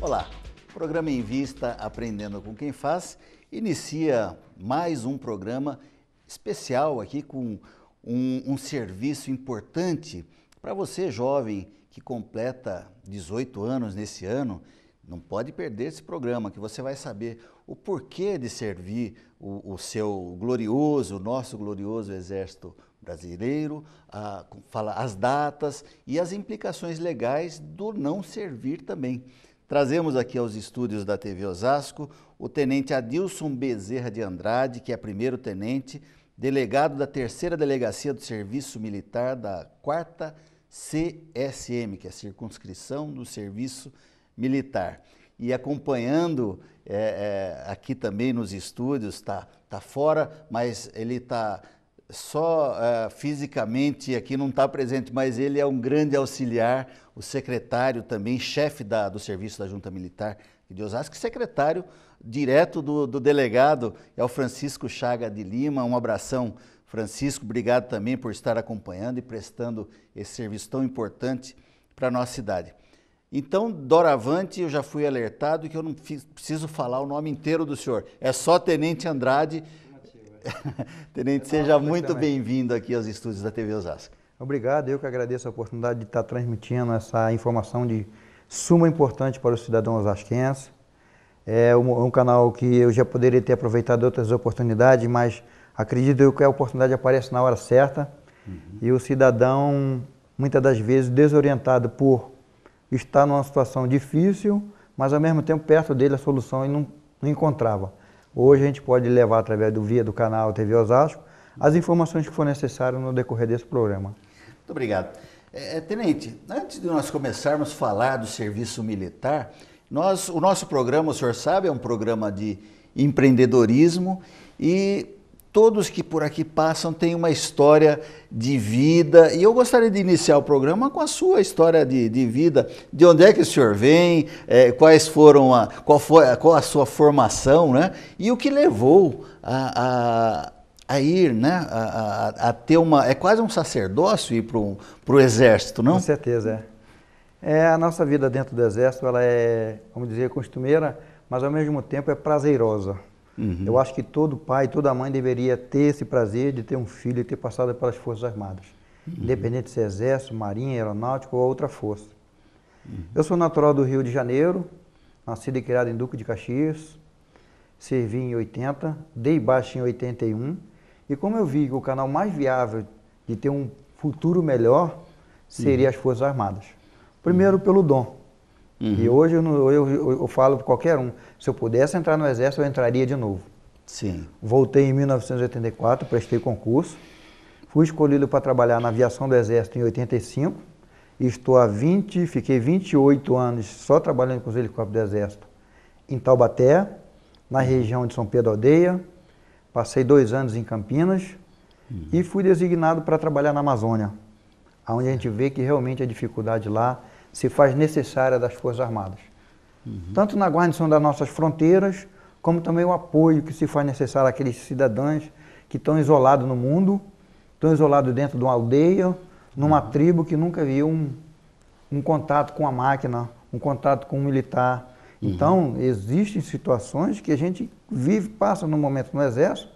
Olá, o programa Em Vista Aprendendo com Quem Faz inicia mais um programa especial aqui com um, um serviço importante para você, jovem, que completa 18 anos nesse ano. Não pode perder esse programa, que você vai saber o porquê de servir o, o seu glorioso, o nosso glorioso Exército Brasileiro, a, fala as datas e as implicações legais do não servir também. Trazemos aqui aos estúdios da TV Osasco o tenente Adilson Bezerra de Andrade, que é primeiro-tenente, delegado da terceira delegacia do Serviço Militar da quarta CSM, que é a circunscrição do Serviço Militar e acompanhando é, é, aqui também nos estúdios, está tá fora, mas ele está só é, fisicamente aqui não está presente, mas ele é um grande auxiliar, o secretário também, chefe da, do serviço da Junta Militar de Osasco, secretário direto do, do delegado, é o Francisco Chaga de Lima. Um abração, Francisco, obrigado também por estar acompanhando e prestando esse serviço tão importante para a nossa cidade. Então, doravante, eu já fui alertado que eu não fiz, preciso falar o nome inteiro do senhor. É só Tenente Andrade. Tenente, é seja muito bem-vindo aqui aos estúdios da TV Osasco. Obrigado, eu que agradeço a oportunidade de estar transmitindo essa informação de suma importância para o cidadão osasquense. É um, um, canal que eu já poderia ter aproveitado outras oportunidades, mas acredito eu que a oportunidade aparece na hora certa. Uhum. E o cidadão, muitas das vezes, desorientado por está numa situação difícil, mas ao mesmo tempo perto dele a solução e não, não encontrava. Hoje a gente pode levar através do via do canal TV Osasco as informações que for necessário no decorrer desse programa. Muito obrigado. É, é, tenente, antes de nós começarmos a falar do serviço militar, nós, o nosso programa, o senhor sabe, é um programa de empreendedorismo e todos que por aqui passam têm uma história de vida. E eu gostaria de iniciar o programa com a sua história de, de vida. De onde é que o senhor vem? É, quais foram a, qual, foi, qual a sua formação, né? E o que levou a, a, a ir, né? A, a, a, ter uma. É quase um sacerdócio ir para o exército, não? Com certeza, é. É, a nossa vida dentro do exército ela é, como dizer, costumeira, mas ao mesmo tempo é prazerosa. Uhum. Eu acho que todo pai, toda mãe deveria ter esse prazer de ter um filho e ter passado pelas Forças Armadas, uhum. independente se é Exército, Marinha, Aeronáutica ou outra força. Uhum. Eu sou natural do Rio de Janeiro, nascido e criado em Duque de Caxias, servi em 80, dei baixa em 81, e como eu vi que o canal mais viável de ter um futuro melhor seria uhum. as Forças Armadas. Primeiro uhum. pelo dom. Uhum. E hoje eu, eu, eu, eu falo para qualquer um, se eu pudesse entrar no exército, eu entraria de novo. Sim. Voltei em 1984, prestei concurso, fui escolhido para trabalhar na aviação do exército em 85, estou há 20, fiquei 28 anos só trabalhando com os helicópteros do exército em Taubaté, na região de São Pedro Aldeia, passei dois anos em Campinas uhum. e fui designado para trabalhar na Amazônia, onde a gente vê que realmente a dificuldade lá se faz necessária das Forças Armadas. Uhum. Tanto na guarnição das nossas fronteiras, como também o apoio que se faz necessário àqueles cidadãos que estão isolados no mundo, estão isolados dentro de uma aldeia, numa uhum. tribo que nunca viu um, um contato com a máquina, um contato com o um militar. Uhum. Então, existem situações que a gente vive, passa no momento no Exército,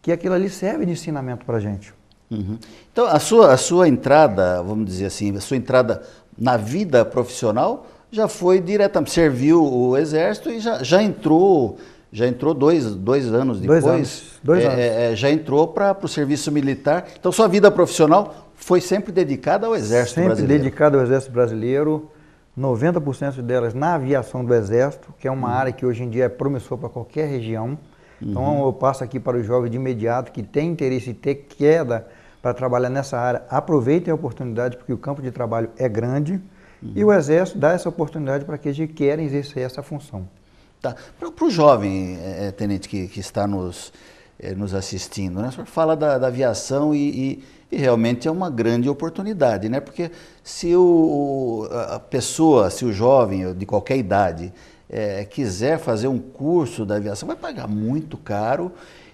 que aquilo ali serve de ensinamento para a gente. Uhum. Então, a sua, a sua entrada, vamos dizer assim, a sua entrada na vida profissional, já foi diretamente, serviu o exército e já, já entrou, já entrou dois, dois anos depois, dois anos, dois é, anos. É, é já entrou para o serviço militar. Então sua vida profissional foi sempre dedicada ao exército sempre brasileiro. Sempre dedicada ao exército brasileiro, 90% delas na aviação do exército, que é uma uhum. área que hoje em dia é promissora para qualquer região. Então uhum. eu passo aqui para os jovens de imediato que têm interesse em ter queda para trabalhar nessa área, aproveitem a oportunidade, porque o campo de trabalho é grande uhum. e o Exército dá essa oportunidade para aqueles que querem exercer essa função. Tá. Para o jovem, é, é, tenente, que, que está nos, é, nos assistindo, né? o senhor fala da, da aviação e, e, e, realmente é uma grande oportunidade, né? porque se o, a pessoa, se o jovem de qualquer idade é, quiser fazer um curso da aviação, vai pagar muito caro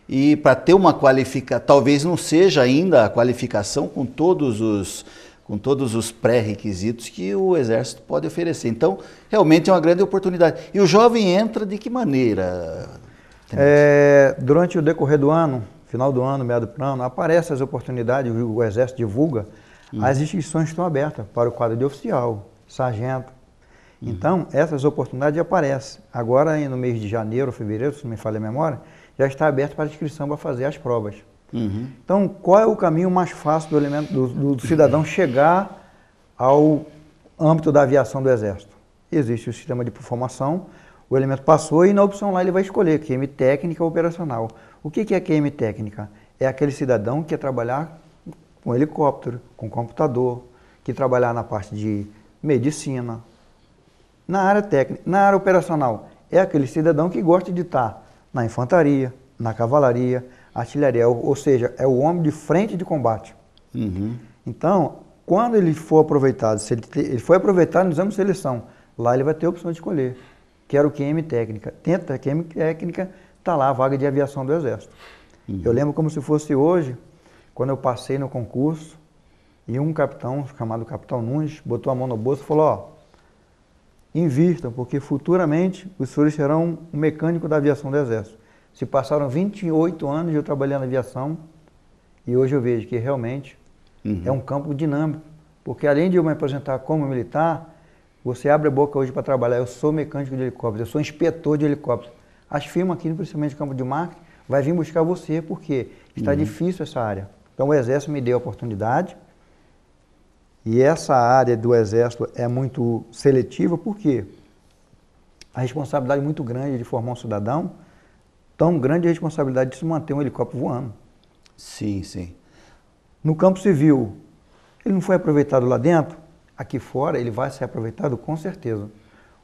e para ter uma qualificação, talvez não seja ainda a qualificação com todos os com todos os pré-requisitos que o exército pode oferecer. Então, realmente é uma grande oportunidade. E o jovem entra de que maneira? É, durante o decorrer do ano, final do ano, meado do ano, aparecem as oportunidades, o exército divulga, uhum. as inscrições estão abertas para o quadro de oficial, sargento. Uhum. Então, essas oportunidades aparecem. Agora, no mês de janeiro, fevereiro, se não me falha a memória, já está aberto para inscrição para fazer as provas. Uhum. Então, qual é o caminho mais fácil do, elemento, do, do cidadão chegar ao âmbito da aviação do Exército? Existe o sistema de formação, o elemento passou e na opção lá ele vai escolher QM técnica ou operacional. O que é QM técnica? É aquele cidadão que quer trabalhar com helicóptero, com computador, que trabalhar na parte de medicina. Na área técnica, na área operacional, é aquele cidadão que gosta de estar na infantaria, na cavalaria, artilharia, ou, seja, é o homem de frente de combate. Uhum. Então, quando ele for aproveitado, se ele, te, ele foi aproveitado no exame de seleção, lá ele vai ter a opção de escolher. o QM técnica. Tenta QM técnica, está lá a vaga de aviação do Exército. Uhum. Eu lembro como se fosse hoje, quando eu passei no concurso, e um capitão, chamado Capitão Nunes, botou a mão no bolso e falou, ó, Invistam, porque futuramente os senhores serão um mecânico da aviação do Exército. Se passaram 28 anos eu trabalhando na aviação e hoje eu vejo que realmente uhum. é um campo dinâmico. Porque além de eu me apresentar como militar, você abre a boca hoje para trabalhar. Eu sou mecânico de helicóptero, eu sou inspetor de helicóptero. As firmas aqui, principalmente no campo de marketing, vai vir buscar você, porque está uhum. difícil essa área. Então o Exército me deu a oportunidade, e essa área do Exército é muito seletiva, porque a responsabilidade é muito grande de formar um cidadão, tão grande a responsabilidade de se manter um helicóptero voando. Sim, sim. No campo civil, ele não foi aproveitado lá dentro, aqui fora ele vai ser aproveitado com certeza.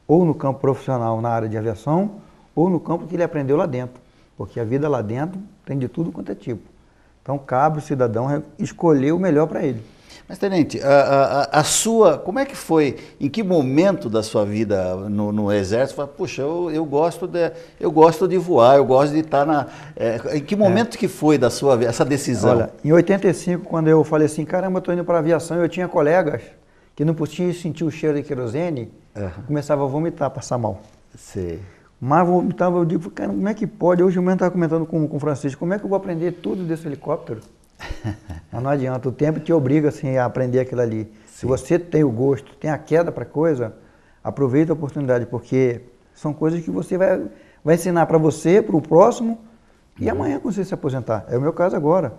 Ou no campo profissional, na área de aviação, ou no campo que ele aprendeu lá dentro. Porque a vida lá dentro tem de tudo quanto é tipo. Então cabe o cidadão escolher o melhor para ele. Mas, Tenente, a, a, a, sua, como é que foi, em que momento da sua vida no, no Exército, fala, puxa, eu, eu, gosto de, eu gosto de voar, eu gosto de estar tá na... É, em que é. momento é. que foi da sua essa decisão? Olha, em 85, quando eu falei assim, caramba, eu estou indo para a aviação, eu tinha colegas que não podiam sentir o cheiro de querosene, uhum. começava a vomitar, passar mal. Sim. Mas vomitava, eu digo, cara, como é que pode? Hoje o menino estava comentando com, com o Francisco, como é que eu vou aprender tudo desse helicóptero? Mas não adianta, o tempo te obriga assim, a aprender aquilo ali. Sim. Se você tem o gosto, tem a queda para coisa, aproveita a oportunidade, porque são coisas que você vai, vai ensinar para você, para o próximo, e uhum. amanhã quando você se aposentar. É o meu caso agora.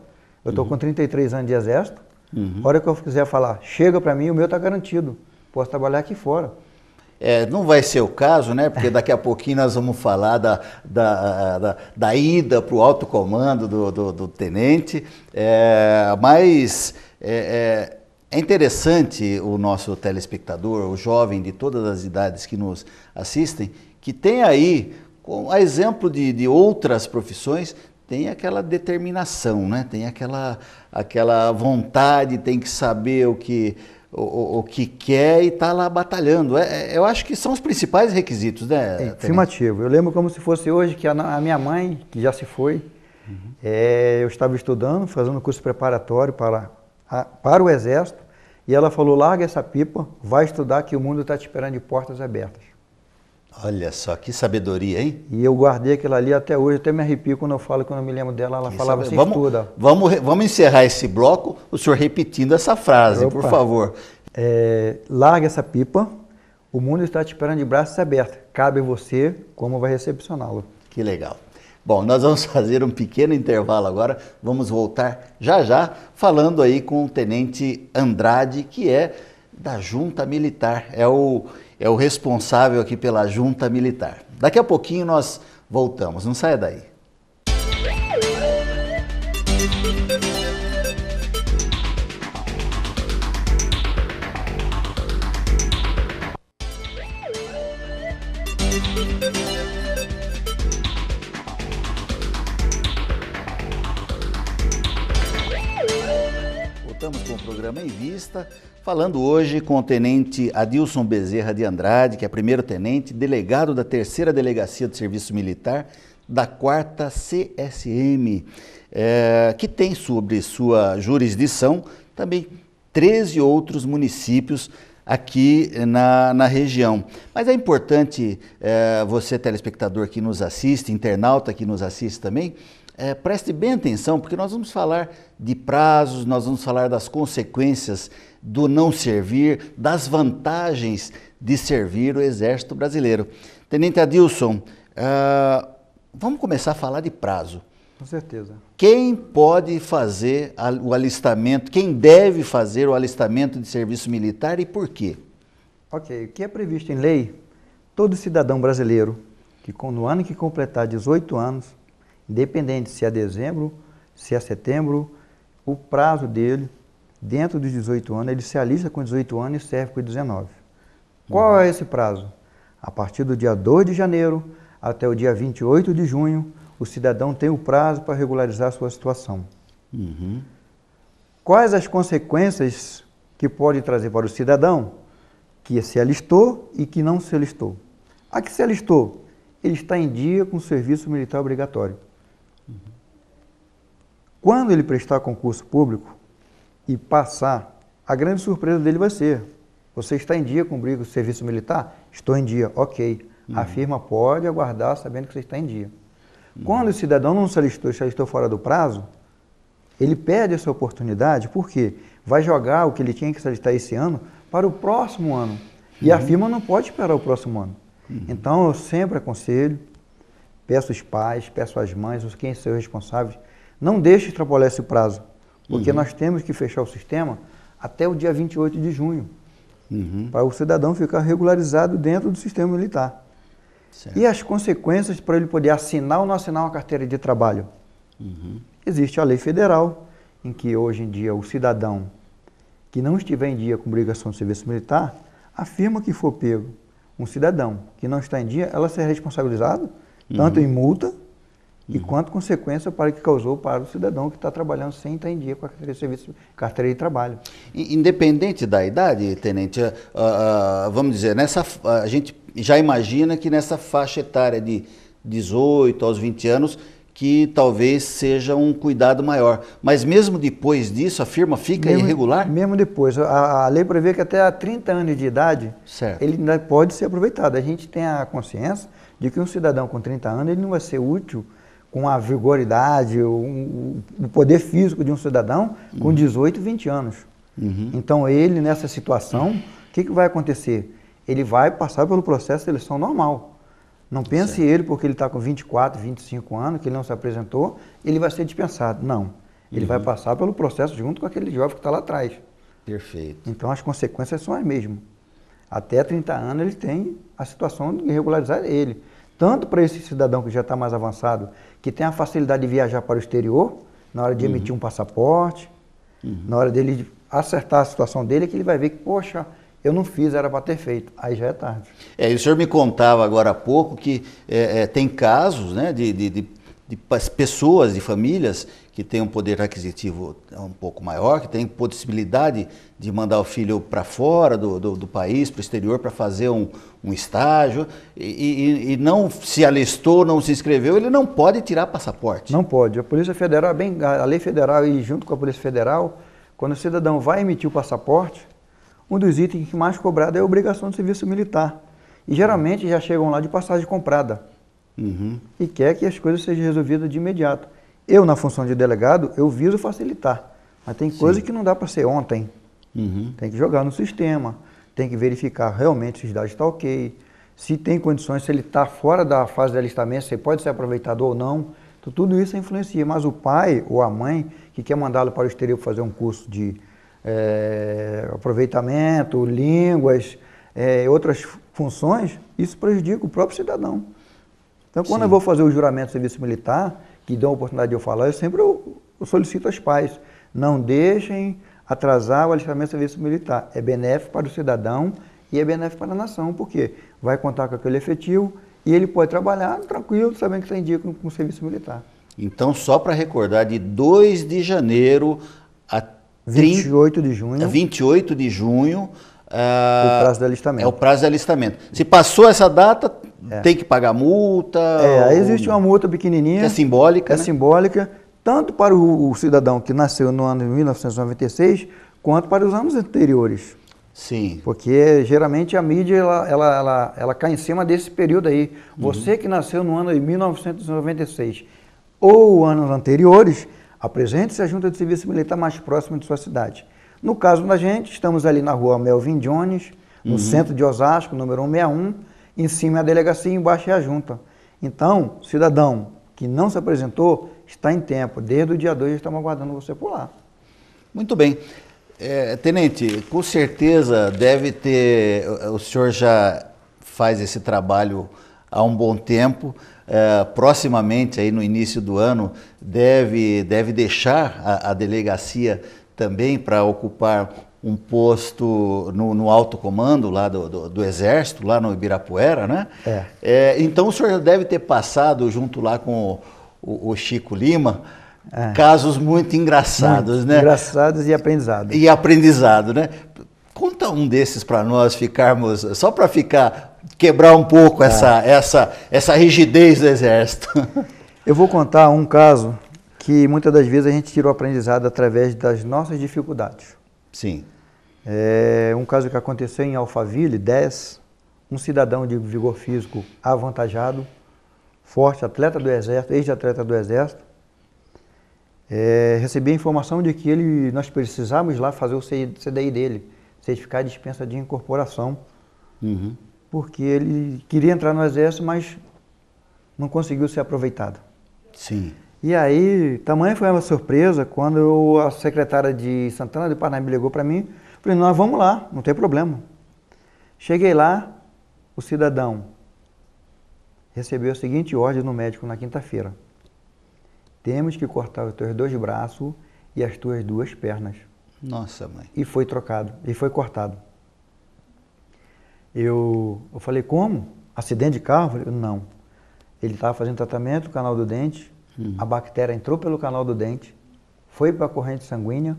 Eu estou uhum. com 33 anos de exército, uhum. a hora que eu quiser falar, chega para mim, o meu está garantido. Posso trabalhar aqui fora. É, não vai ser o caso, né? Porque daqui a pouquinho nós vamos falar da, da, da, da ida para o alto comando do, do, do tenente. É, mas é, é, é, interessante o nosso telespectador, o jovem de todas as idades que nos assistem, que tem aí, a exemplo de, de outras profissões, tem aquela determinação, né? tem aquela, aquela vontade, tem que saber o que o, o que quer e está lá batalhando. É, é, eu acho que são os principais requisitos, né? É, afirmativo. Eu lembro como se fosse hoje que a, a minha mãe, que já se foi, uhum. é, eu estava estudando, fazendo curso preparatório para, a, para o Exército, e ela falou: larga essa pipa, vai estudar que o mundo está te esperando de portas abertas. Olha só, que sabedoria, hein? E eu guardei aquilo ali até hoje, até me arrepio quando eu falo, quando eu me lembro dela, ela que falava assim, vamos, estuda. Vamos, vamos encerrar esse bloco, o senhor repetindo essa frase, Opa. por favor. É, larga essa pipa, o mundo está te esperando de braços abertos. Cabe você como vai recepcioná-lo. Que legal. Bom, nós vamos fazer um pequeno intervalo agora. Vamos voltar já já falando aí com o Tenente Andrade, que é da junta militar. É o, é o responsável aqui pela junta militar. Daqui a pouquinho nós voltamos, não saia daí. Falando hoje com o tenente Adilson Bezerra de Andrade, que é primeiro-tenente, delegado da terceira delegacia de serviço militar da quarta CSM, é, que tem sobre sua jurisdição também 13 outros municípios aqui na, na região. Mas é importante é, você, telespectador que nos assiste, internauta que nos assiste também, é, preste bem atenção, porque nós vamos falar de prazos, nós vamos falar das consequências do não servir, das vantagens de servir o Exército Brasileiro. Tenente Adilson, uh, vamos começar a falar de prazo. Com certeza. Quem pode fazer o alistamento, quem deve fazer o alistamento de serviço militar e por quê? Ok, o que é previsto em lei, todo cidadão brasileiro que no ano que completar 18 anos independente se é dezembro, se é setembro, o prazo dele, dentro dos 18 anos, ele se alista com 18 anos e serve com 19. Qual uhum. é esse prazo? A partir do dia 2 de janeiro até o dia 28 de junho, o cidadão tem o prazo para regularizar a sua situação. Uhum. Quais as consequências que pode trazer para o cidadão que se alistou e que não se alistou? A que se alistou, ele está em dia com o serviço militar obrigatório. Quando ele prestar concurso público e passar, a grande surpresa dele vai ser: você está em dia com o serviço militar? Estou em dia, ok. Uhum. A firma pode aguardar sabendo que você está em dia. Uhum. Quando o cidadão não se alistou, se alistou fora do prazo, ele perde essa oportunidade porque vai jogar o que ele tinha que se alistar esse ano para o próximo ano. E uhum. a firma não pode esperar o próximo ano. Uhum. Então eu sempre aconselho, peço os pais, peço as mães, os quem são responsáveis, não deixe extrapolar esse prazo, porque uhum. nós temos que fechar o sistema até o dia 28 de junho, uhum. para o cidadão ficar regularizado dentro do sistema militar. Certo. E as consequências para ele poder assinar ou não assinar uma carteira de trabalho? Uhum. Existe a lei federal, em que hoje em dia o cidadão que não estiver em dia com obrigação de serviço militar, afirma que for pego um cidadão que não está em dia, ela será responsabilizada, tanto uhum. em multa Uhum. E quanto consequência para o que causou para o cidadão que está trabalhando sem estar em dia com a carteira de, serviço, carteira de trabalho. Independente da idade, tenente, uh, uh, vamos dizer, nessa, uh, a gente já imagina que nessa faixa etária de 18 aos 20 anos, que talvez seja um cuidado maior. Mas mesmo depois disso, a firma fica mesmo, irregular? Mesmo depois. A, a, lei prevê que até a 30 anos de idade, certo. ele ainda pode ser aproveitado. A gente tem a consciência de que um cidadão com 30 anos, ele não vai ser útil com a vigoridade, o, o poder físico de um cidadão com 18, uhum. 20 anos. Uhum. Então ele, nessa situação, o que, que vai acontecer? Ele vai passar pelo processo de seleção normal. Não pense certo. ele, porque ele está com 24, 25 anos, que ele não se apresentou, ele vai ser dispensado. Não. Ele uhum. vai passar pelo processo junto com aquele jovem que está lá atrás. Perfeito. Então as consequências são as mesmas. Até 30 anos ele tem a situação de regularizar ele tanto para esse cidadão que já está mais avançado, que tem a facilidade de viajar para o exterior, na hora de uhum. emitir um passaporte, uhum. na hora dele acertar a situação dele, é que ele vai ver que, poxa, eu não fiz, era para ter feito. Aí já é tarde. É, e o senhor me contava agora há pouco que é, é, tem casos né, de, de, de de pessoas, de famílias que têm um poder aquisitivo um pouco maior, que têm possibilidade de mandar o filho para fora do, do, do país, para o exterior, para fazer um, um estágio, e, e, e, não se alistou, não se inscreveu, ele não pode tirar passaporte. Não pode. A Polícia Federal, é bem, a Lei Federal e junto com a Polícia Federal, quando o cidadão vai emitir o passaporte, um dos itens que mais cobrado é a obrigação do serviço militar. E geralmente já chegam lá de passagem comprada uhum. e quer que as coisas sejam resolvidas de imediato. Eu, na função de delegado, eu viso facilitar, mas tem coisas coisa que não dá para ser ontem. Uhum. Tem que jogar no sistema, tem que verificar realmente se os dados estão tá ok, se tem condições, se ele está fora da fase de alistamento, se pode ser aproveitado ou não. Então, tudo isso influencia. Mas o pai ou a mãe que quer mandá-lo para o exterior fazer um curso de é, aproveitamento, línguas, é, outras funções, isso prejudica o próprio cidadão. Então, quando Sim. eu vou fazer o juramento de serviço militar, que dão a oportunidade de eu falar, eu sempre eu, eu solicito aos pais, não deixem atrasar o alistamento de serviço militar. É benéfico para o cidadão e é benéfico para a nação, porque vai contar com aquele efetivo e ele pode trabalhar tranquilo, sabendo que tem dia com, com o serviço militar. Então, só para recordar, de 2 de janeiro a 30, 28 de junho. 28 de junho ah, o prazo de alistamento. É o prazo de alistamento. Se passou essa data, é. tem que pagar multa? É, ou... existe uma multa pequenininha. É simbólica. É né? simbólica, tanto para o, o, cidadão que nasceu no ano de 1996, quanto para os anos anteriores. Sim. Porque geralmente a mídia ela, ela, ela, ela cai em cima desse período aí. Uhum. Você que nasceu no ano de 1996 ou anos anteriores, apresente-se à Junta de Serviço Militar mais próxima de sua cidade. No caso da gente, estamos ali na rua Melvin Jones, no uhum. centro de Osasco, número 161, em cima é a delegacia e embaixo é a junta. Então, cidadão que não se apresentou, está em tempo. Desde o dia 2 estamos aguardando você por lá. Muito bem. É, tenente, com certeza deve ter. O senhor já faz esse trabalho há um bom tempo. É, proximamente, aí no início do ano, deve, deve deixar a, a delegacia também para ocupar um posto no, no, alto comando lá do, do, do, Exército, lá no Ibirapuera, né? É. É, então o senhor deve ter passado junto lá com o, o, o Chico Lima é. casos muito engraçados, muito né? Engraçados e aprendizado. E aprendizado, né? Conta um desses para nós ficarmos, só para ficar, quebrar um pouco tá. essa, essa, essa rigidez do Exército. Eu vou contar um caso que muitas das vezes a gente tirou aprendizado através das nossas dificuldades. Sim. É, um caso que aconteceu em Alphaville, 10, um cidadão de vigor físico avantajado, forte, atleta do exército, ex-atleta do exército, é, recebi a informação de que ele, nós precisávamos lá fazer o CDI dele, certificar a dispensa de incorporação, uhum. porque ele queria entrar no exército, mas não conseguiu ser aproveitado. Sim. E aí, tamanho foi a surpresa quando a secretária de Santana do Paraná me ligou para mim, falei, nós vamos lá, não tem problema. Cheguei lá, o cidadão recebeu a seguinte ordem no médico na quinta-feira. Temos que cortar os teus dois braços e as tuas duas pernas. Nossa, mãe. E foi trocado, e foi cortado. Eu, eu falei, como? Acidente de carro? Eu falei, não. Ele estava fazendo tratamento, canal do dente, Hum. A bactéria entrou pelo canal do dente, foi para a corrente sanguínea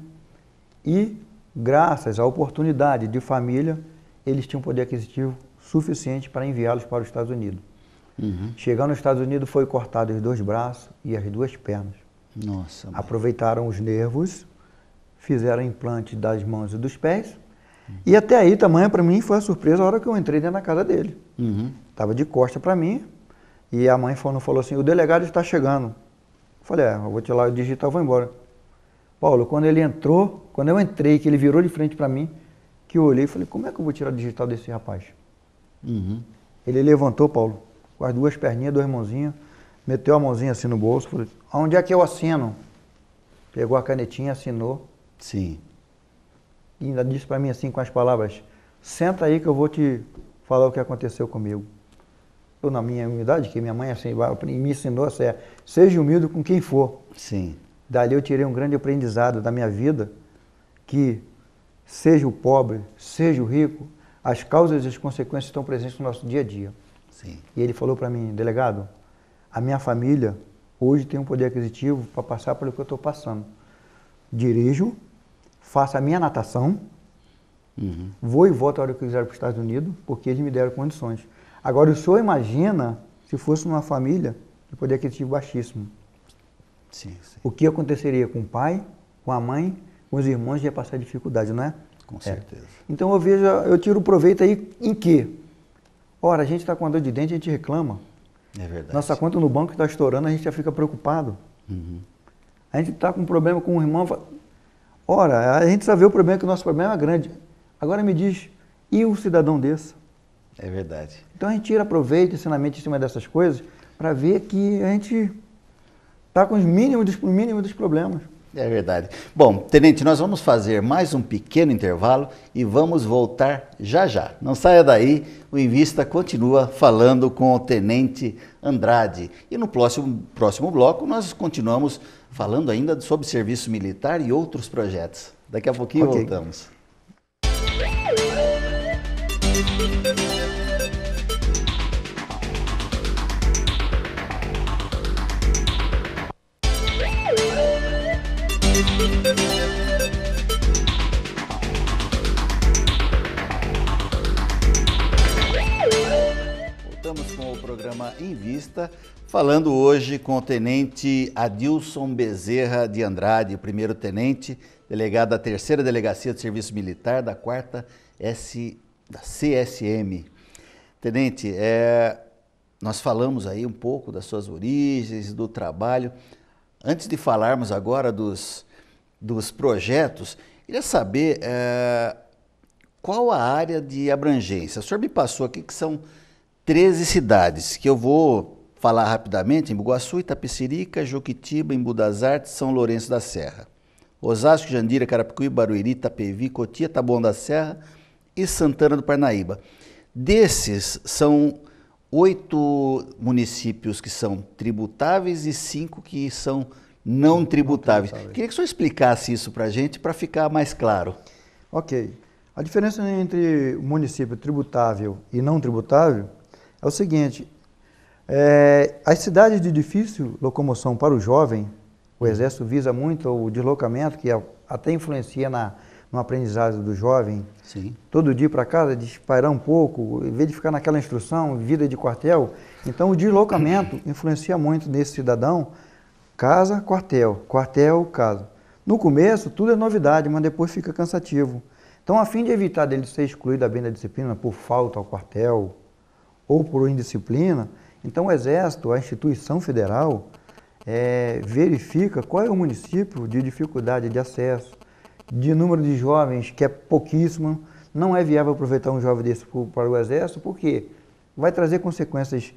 e, graças à oportunidade de família, eles tinham poder aquisitivo suficiente para enviá-los para os Estados Unidos. Uhum. Chegando nos Estados Unidos, foi cortado os dois braços e as duas pernas. Nossa. Mãe. Aproveitaram os nervos, fizeram implante das mãos e dos pés. Uhum. E até aí, tamanho para mim foi a surpresa a hora que eu entrei dentro da casa dele. Estava uhum. de costa para mim, e a mãe falou, falou assim, o delegado está chegando. Eu falei, é, eu vou te o digital e vou embora. Paulo, quando ele entrou, quando eu entrei, que ele virou de frente para mim, que eu olhei e falei, como é que eu vou tirar o digital desse rapaz? Uhum. Ele levantou, Paulo, com as duas perninhas, duas mãozinhas, meteu a mãozinha assim no bolso, falou, aonde é que eu assino? Pegou a canetinha, assinou. Sim. E ainda disse para mim assim com as palavras, senta aí que eu vou te falar o que aconteceu comigo eu na minha humildade, que minha mãe é assim, me ensinou, é, seja humilde com quem for. Sim. Dali eu tirei um grande aprendizado da minha vida, que seja o pobre, seja o rico, as causas e as consequências estão presentes no nosso dia a dia. Sim. E ele falou para mim, delegado, a minha família hoje tem um poder aquisitivo para passar pelo que eu estou passando. Dirijo, faço a minha natação, uhum. vou e volto a hora que eu quiser para os Estados Unidos, porque eles me deram condições. Agora, o senhor imagina se fosse uma família de poder aquisitivo baixíssimo. Sim, sim. O que aconteceria com o pai, com a mãe, com os irmãos, ia passar dificuldade, não é? Com é. certeza. É. Então eu vejo, eu tiro proveito aí em quê? Ora, a gente está com a dor de dente, a gente reclama. É verdade. Nossa conta no banco está estourando, a gente já fica preocupado. Uhum. A gente está com um problema com um irmão. Ora, a gente só vê o problema que o nosso problema é grande. Agora me diz, e o um cidadão desse? É verdade. Então a gente tira aproveita ensinamento em cima dessas coisas para ver que a gente está com os mínimos dos, dos problemas. É verdade. Bom, tenente, nós vamos fazer mais um pequeno intervalo e vamos voltar já já. Não saia daí, o Invista continua falando com o tenente Andrade. E no próximo, próximo bloco nós continuamos falando ainda sobre serviço militar e outros projetos. Daqui a pouquinho okay. voltamos. falando hoje com o tenente Adilson Bezerra de Andrade, primeiro tenente, delegado da terceira delegacia de serviço militar da quarta S da CSM. Tenente, é, nós falamos aí um pouco das suas origens, do trabalho. Antes de falarmos agora dos, dos projetos, queria saber é, qual a área de abrangência. O senhor me passou aqui que são 13 cidades, que eu vou falar rapidamente em Bugaçu, Itapecerica, Joquitiba, Embu das Artes, São Lourenço da Serra. Osasco, Jandira, Carapicuí, Barueri, Itapevi, Cotia, Taboão da Serra e Santana do Parnaíba. Desses, são oito municípios que são tributáveis e cinco que são não tributáveis. Queria que o senhor explicasse isso para a gente, para ficar mais claro. Ok. A diferença entre o município tributável e não tributável é o seguinte: é, as cidades de difícil locomoção para o jovem, o Exército visa muito o deslocamento, que é, até influencia na, no aprendizado do jovem. Sim. Todo dia para casa, disparar um pouco, em vez de ficar naquela instrução, vida de quartel. Então, o deslocamento influencia muito nesse cidadão. Casa, quartel, quartel, casa. No começo, tudo é novidade, mas depois fica cansativo. Então, a fim de evitar dele ser excluído da bem da disciplina por falta ao quartel ou por indisciplina, então, o Exército, a instituição federal, é, verifica qual é o município de dificuldade de acesso, de número de jovens, que é pouquíssimo. Não é viável aproveitar um jovem desse para o Exército, porque vai trazer consequências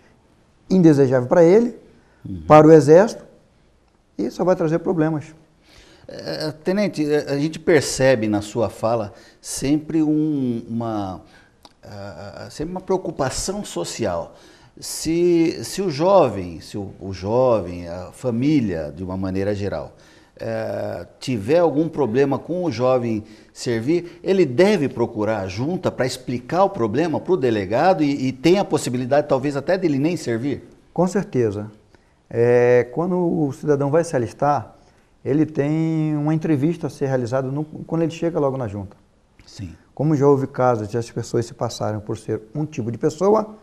indesejáveis para ele, uhum. para o Exército, e só vai trazer problemas. É, Tenente, é, a gente percebe na sua fala sempre um, uma, ah, sempre uma preocupação social se, se o jovem, se o, o jovem, a família, de uma maneira geral, é, tiver algum problema com o jovem servir, ele deve procurar a junta para explicar o problema para o delegado e, e, tem a possibilidade, talvez, até dele nem servir? Com certeza. É, quando o cidadão vai se alistar, ele tem uma entrevista a ser realizada no, quando ele chega logo na junta. Sim. Como já houve casos de as pessoas se passarem por ser um tipo de pessoa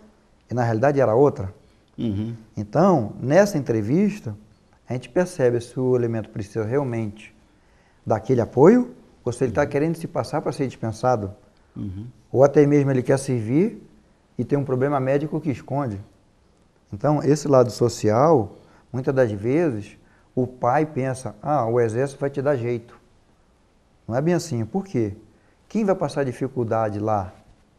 e na realidade era outra. Uhum. Então, nessa entrevista, a gente percebe se o elemento precisa realmente daquele apoio ou se ele está uhum. querendo se passar para ser dispensado. Uhum. Ou até mesmo ele quer servir e tem um problema médico que esconde. Então, esse lado social, muitas das vezes, o pai pensa: ah, o exército vai te dar jeito. Não é bem assim. Por quê? Quem vai passar dificuldade lá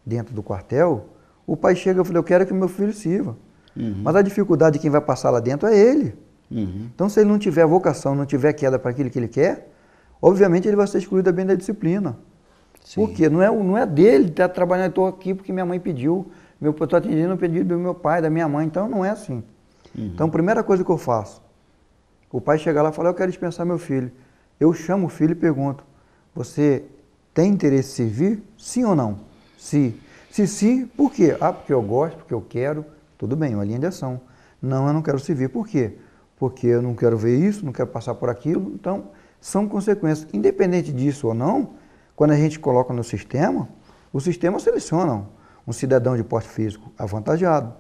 dentro do quartel o pai chega e fala, eu quero que meu filho sirva. Uhum. Mas a dificuldade de quem vai passar lá dentro é ele. Uhum. Então, se ele não tiver vocação, não tiver queda para aquilo que ele quer, obviamente ele vai ser excluído bem da disciplina. Sim. Por quê? Não é, não é dele estar tá trabalhando, estou aqui porque minha mãe pediu, eu estou atendendo o pedido do meu pai, da minha mãe, então não é assim. Uhum. Então, a primeira coisa que eu faço, o pai chegar lá e fala, eu quero dispensar meu filho. Eu chamo o filho e pergunto, você tem interesse em servir? Sim ou não? Se se sim, por quê? Ah, porque eu gosto, porque eu quero. Tudo bem, é uma linha de ação. Não, eu não quero servir. Por quê? Porque eu não quero ver isso, não quero passar por aquilo. Então, são consequências. Independente disso ou não, quando a gente coloca no sistema, o sistema seleciona um cidadão de porte físico avantajado,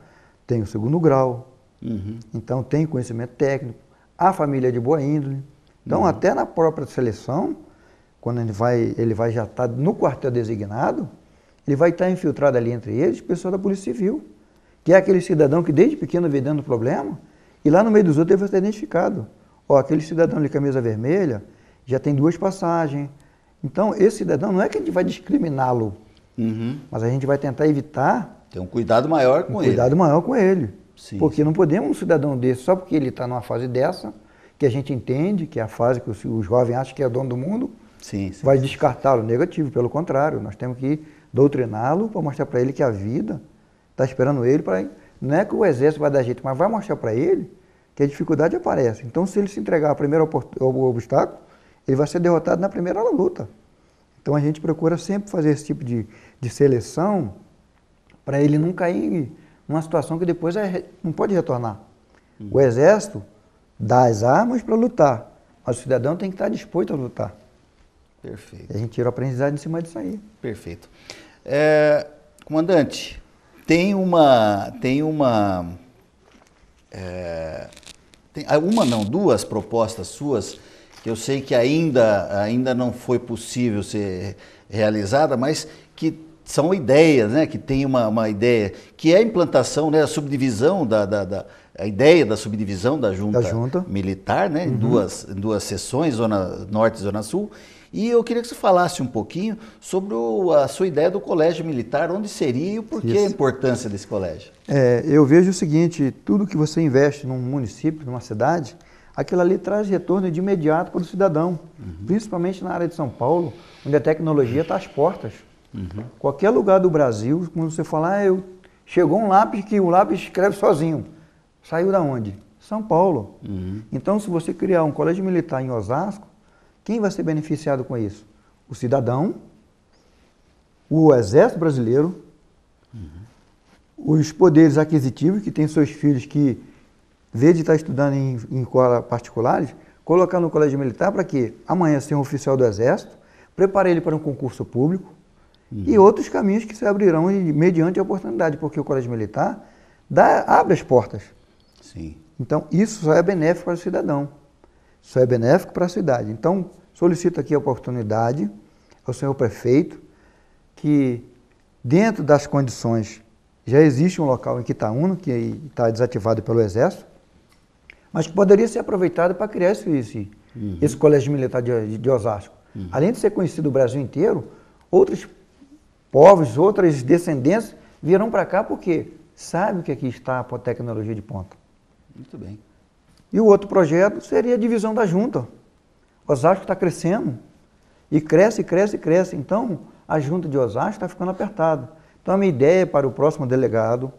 tem o segundo grau, uhum. então tem conhecimento técnico, a família é de boa índole. Então, uhum. até na própria seleção, quando ele vai, ele vai já estar tá no quartel designado, ele vai estar infiltrado ali entre eles, o pessoal da Polícia Civil, que é aquele cidadão que desde pequeno vem dando problema, e lá no meio dos outros ele vai ser identificado. Ó, aquele cidadão de camisa vermelha já tem duas passagens. Então, esse cidadão não é que a gente vai discriminá-lo, uhum. mas a gente vai tentar evitar. Ter um cuidado maior com um ele. Cuidado maior com ele. Sim. Porque não podemos um cidadão desse, só porque ele está numa fase dessa, que a gente entende, que é a fase que o jovem acha que é dono do mundo, Sim, sim. vai descartá-lo. Negativo, pelo contrário, nós temos que doutriná-lo para mostrar para ele que a vida está esperando ele para. Não é que o exército vai dar jeito, mas vai mostrar para ele que a dificuldade aparece. Então, se ele se entregar ao primeiro obstáculo, ele vai ser derrotado na primeira luta. Então, a gente procura sempre fazer esse tipo de, de seleção para ele não cair numa situação que depois é, não pode retornar. O exército dá as armas para lutar, mas o cidadão tem que estar tá disposto a lutar. Perfeito. A gente tira aprendizado em cima disso aí. Perfeito. É, comandante, tem uma. Tem uma. É, tem ah, uma não, duas propostas suas que eu sei que ainda, ainda não foi possível ser realizada, mas que são ideias, né? Que tem uma, uma ideia, que é a implantação, né? A subdivisão da, da, da a ideia da subdivisão da junta, da junta. militar, né, uhum. em, duas, em duas seções, Zona Norte e Zona Sul. E eu queria que você falasse um pouquinho sobre o, a sua ideia do colégio militar, onde seria e o porquê Isso. a importância desse colégio. É, eu vejo o seguinte: tudo que você investe num município, numa cidade, aquilo ali traz retorno de imediato para o cidadão, uhum. principalmente na área de São Paulo, onde a tecnologia está às portas. Uhum. Qualquer lugar do Brasil, quando você falar, ah, eu... chegou um lápis que o lápis escreve sozinho. Saiu da onde? São Paulo. Uhum. Então, se você criar um colégio militar em Osasco, quem vai ser beneficiado com isso? O cidadão, o exército brasileiro, uhum. os poderes aquisitivos, que tem seus filhos que, em vez de estar tá estudando em, escolas particulares, colocar no colégio militar para que amanhã ser um oficial do exército, prepare ele para um concurso público uhum. e outros caminhos que se abrirão mediante a oportunidade, porque o colégio militar dá, abre as portas. Sim. Então, isso só é benéfico para o cidadão, só é benéfico para a cidade. Então, solicito aqui a oportunidade ao senhor prefeito que, dentro das condições, já existe um local em Quitaúna, que está desativado pelo Exército, mas que poderia ser aproveitado para criar esse, esse, uhum. esse colégio militar de, de Osasco. Uhum. Além de ser conhecido o Brasil inteiro, outros povos, outras descendências virão para cá porque sabe que aqui é está a tecnologia de ponta. Muito bem. E o outro projeto seria a divisão da junta. Osasco está crescendo e cresce, cresce, cresce. Então, a junta de Osasco está ficando apertada. Então, a minha ideia para o próximo delegado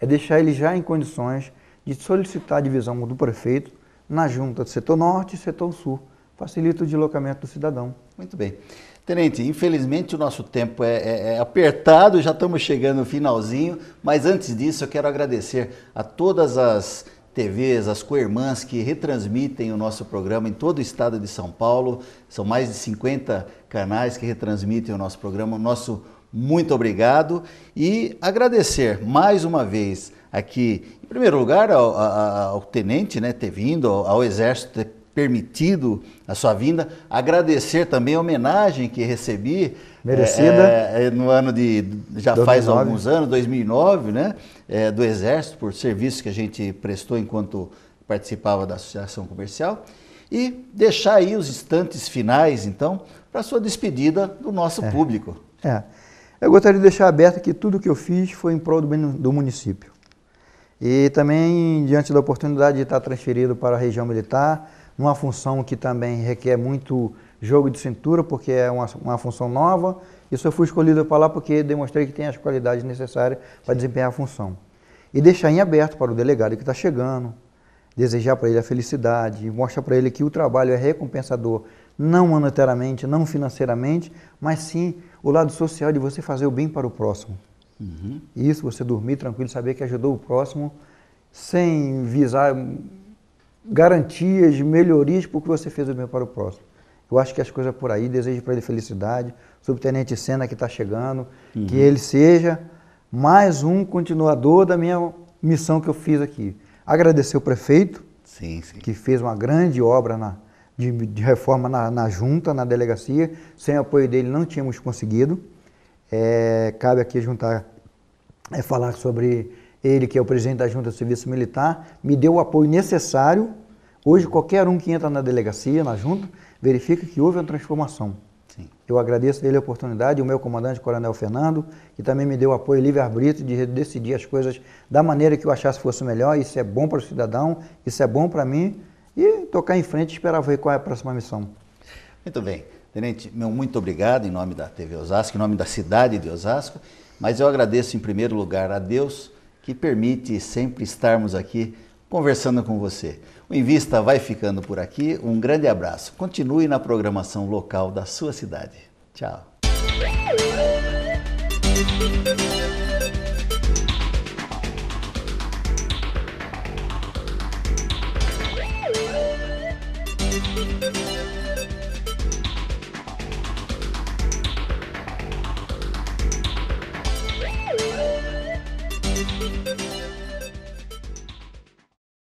é deixar ele já em condições de solicitar a divisão do prefeito na junta do setor norte e setor sul. Facilita o deslocamento do cidadão. Muito bem. Tenente, infelizmente o nosso tempo é, é, é, apertado, já estamos chegando no finalzinho, mas antes disso eu quero agradecer a todas as TVs, as co-irmãs que retransmitem o nosso programa em todo o estado de São Paulo. São mais de 50 canais que retransmitem o nosso programa. O nosso muito obrigado e agradecer mais uma vez aqui, em primeiro lugar, ao, ao, ao tenente, né, ter vindo, ao, ao exército ter permitido a sua vinda. Agradecer também a homenagem que recebi. É, Merecida. É, é, no ano de. Já 2009. faz alguns anos, 2009, né? É, do Exército, por serviço que a gente prestou enquanto participava da Associação Comercial. E deixar aí os instantes finais, então, para a sua despedida do nosso é. público. É. Eu gostaria de deixar aberto que tudo que eu fiz foi em prol do município. E também, diante da oportunidade de estar transferido para a região militar, numa função que também requer muito jogo de cintura, porque é uma, uma função nova. E só fui escolhido para lá porque demonstrei que tem as qualidades necessárias para desempenhar a função. E deixar em aberto para o delegado que está chegando, desejar para ele a felicidade, mostrar para ele que o trabalho é recompensador, não monetariamente, não financeiramente, mas sim o lado social de você fazer o bem para o próximo. Uhum. Isso, você dormir tranquilo, saber que ajudou o próximo, sem visar garantias, melhorias porque você fez o bem para o próximo. Eu acho que as coisas por aí, desejo para ele felicidade, subtenente Senna que está chegando, uhum. que ele seja mais um continuador da minha missão que eu fiz aqui. Agradecer o prefeito, sim, sim. que fez uma grande obra na, de, de, reforma na, na, junta, na delegacia. Sem apoio dele não tínhamos conseguido. É, cabe aqui juntar, é, falar sobre ele que é o presidente da Junta de Serviço Militar, me deu o apoio necessário. Hoje, qualquer um que entra na delegacia, na Junta, verifica que houve uma transformação. Sim. Eu agradeço a ele a oportunidade, o meu comandante, Coronel Fernando, que também me deu apoio livre-arbítrio de decidir as coisas da maneira que eu achasse fosse melhor. Isso é bom para o cidadão, isso é bom para mim. E tocar em frente e esperar ver qual é a próxima missão. Muito bem. Tenente, meu muito obrigado em nome da TV Osasco, em nome da cidade de Osasco, mas eu agradeço em primeiro lugar a Deus que permite sempre estarmos aqui conversando com você. O Invista vai ficando por aqui. Um grande abraço. Continue na programação local da sua cidade. Tchau.